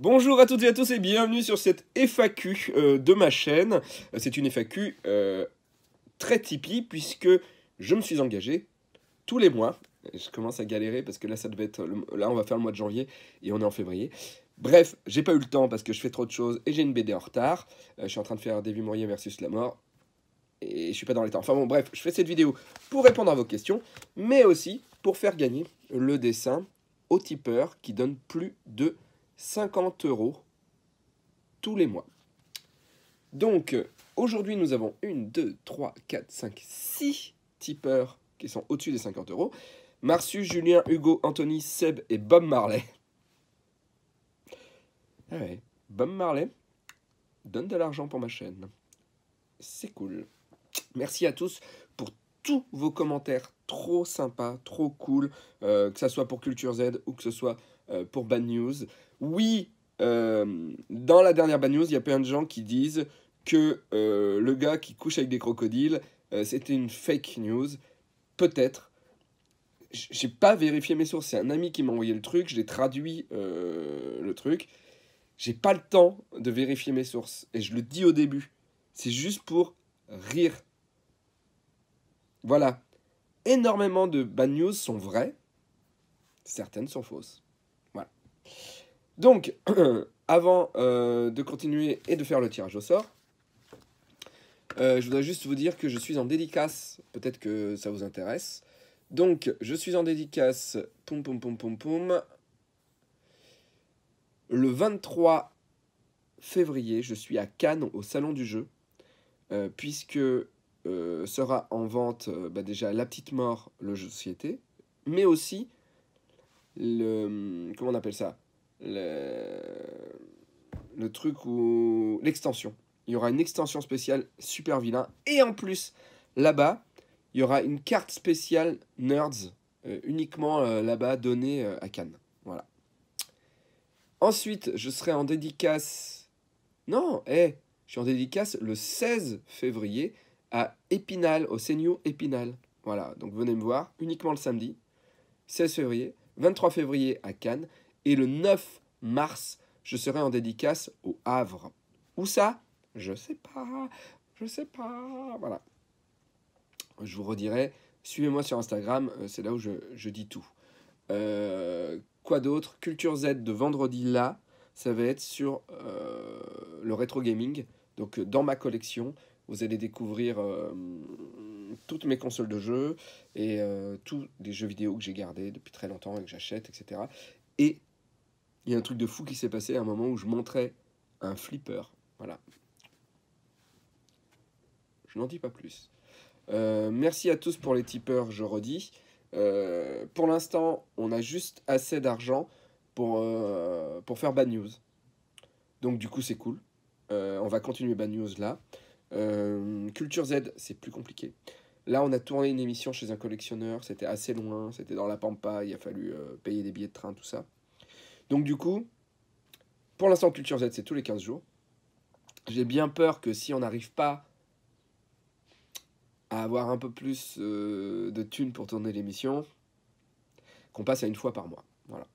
Bonjour à toutes et à tous et bienvenue sur cette FAQ euh, de ma chaîne. Euh, c'est une FAQ euh, très Tipeee puisque je me suis engagé tous les mois. Je commence à galérer parce que là, ça devait être là on va faire le mois de janvier et on est en février. Bref, j'ai pas eu le temps parce que je fais trop de choses et j'ai une BD en retard. je suis en train de faire David Mourier versus la mort et je suis pas dans les temps. Enfin bon, bref, je fais cette vidéo pour répondre à vos questions, mais aussi pour faire gagner le dessin au tipeur qui donne plus de 50 euros tous les mois. Donc, aujourd'hui, nous avons 1, 2, 3, 4, 5, 6 tipeurs qui sont au-dessus des 50 euros. Marsu, Julien, Hugo, Anthony, Seb et Bob Marley. Ah Bob Marley donne de l'argent pour ma chaîne. C'est cool. Merci à tous pour tous vos commentaires trop sympa, trop cool, euh, que ce soit pour Culture Z ou que ce soit euh, pour Bad News. Oui, euh, dans la dernière Bad News, il y a plein de gens qui disent que le gars qui couche avec des crocodiles, c'était une fake news. Peut-être. J'ai pas vérifié mes sources. C'est un ami qui m'a envoyé le truc. Je l'ai traduit le truc. J'ai pas le temps de vérifier mes sources. Et je le dis au début. C'est juste pour rire. Voilà énormément de bad news sont vraies, certaines sont fausses. Voilà. Donc, avant euh, de continuer et de faire le tirage au sort, euh, je voudrais juste vous dire que je suis en dédicace, peut-être que ça vous intéresse. Donc, je suis en dédicace, pom pom pom pom pom, le 23 février, je suis à Cannes au Salon du Jeu, euh, puisque euh, sera en vente euh, bah, déjà La Petite Mort, le jeu société, mais aussi le. Hum, comment on appelle ça le, truc où. L'extension. Il y aura une extension spéciale Super Vilain. Et en plus, là-bas, il y aura une carte spéciale Nerds, euh, uniquement là-bas, donnée à Cannes. Voilà. Ensuite, je serai en dédicace. Non, hé, eh, je suis en dédicace le 16 février à Épinal, au Seigneur Épinal. Voilà, donc venez me voir, uniquement le samedi, 16 février, 23 février à Cannes, et le 9 mars, je serai en dédicace au Havre. Où ça Je sais pas, je sais pas, voilà. Je vous redirai, suivez-moi sur Instagram, euh, c'est là où je, dis tout. Euh, quoi d'autre Culture Z de vendredi là, ça va être sur euh, le rétro gaming, donc dans ma collection. Vous allez découvrir euh, toutes mes consoles de jeux et euh, tous les jeux vidéo que j'ai gardés depuis très longtemps et que j'achète, etc. Et il y a un truc de fou qui s'est passé à un moment où je montrais un flipper. Voilà. Je n'en dis pas plus. Euh, merci à tous pour les tipeurs, je redis. pour l'instant, on a juste assez d'argent pour, pour faire Bad News. Donc du coup, c'est cool. on va continuer Bad News là. Euh, Culture Z, c'est plus compliqué. Là, on a tourné une émission chez un collectionneur, c'était assez loin, c'était dans la Pampa, il a fallu euh, payer des billets de train, tout ça. Donc du coup, pour l'instant, Culture Z, c'est tous les 15 jours. J'ai bien peur que si on n'arrive pas à avoir un peu plus euh, de thunes pour tourner l'émission, qu'on passe à une fois par mois. Voilà.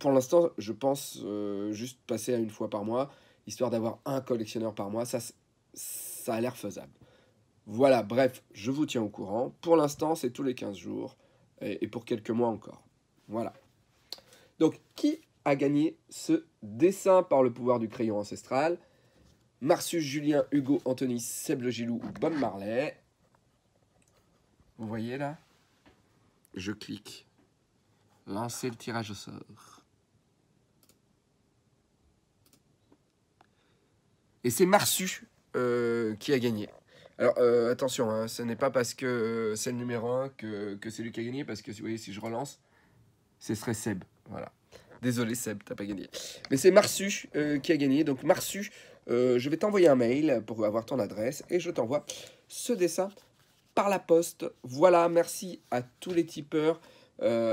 pour l'instant, je pense juste passer à une fois par mois, histoire d'avoir un collectionneur par mois. Ça, ça a l'air faisable. Voilà, bref, je vous tiens au courant. Pour l'instant, c'est tous les 15 jours et, pour quelques mois encore. Voilà. Donc, qui a gagné ce dessin par le pouvoir du crayon ancestral Marsus, Julien, Hugo, Anthony, Seb Gilou ou Bob Marley Vous voyez là Je clique. Lancer le tirage au sort. Et c'est Marsus euh, qui a gagné. Alors euh, attention, hein, ce n'est pas parce que c'est le numéro 1 que, c'est lui qui a gagné, parce que vous voyez, si je relance, ce serait Seb. Voilà. Désolé Seb, t'as pas gagné. Mais c'est Marsu euh, qui a gagné. Donc Marsu, je vais t'envoyer un mail pour avoir ton adresse et je t'envoie ce dessin par la poste. Voilà, merci à tous les tipeurs.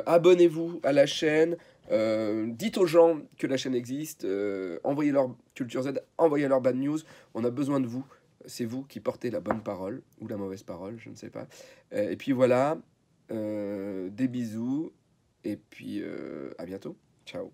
Abonnez-vous à la chaîne. Euh, dites aux gens que la chaîne existe, euh, envoyez leur Culture Z, envoyez leur bad news, on a besoin de vous. C'est vous qui portez la bonne parole ou la mauvaise parole, je ne sais pas. Euh, et puis voilà, des bisous et puis à bientôt. Ciao.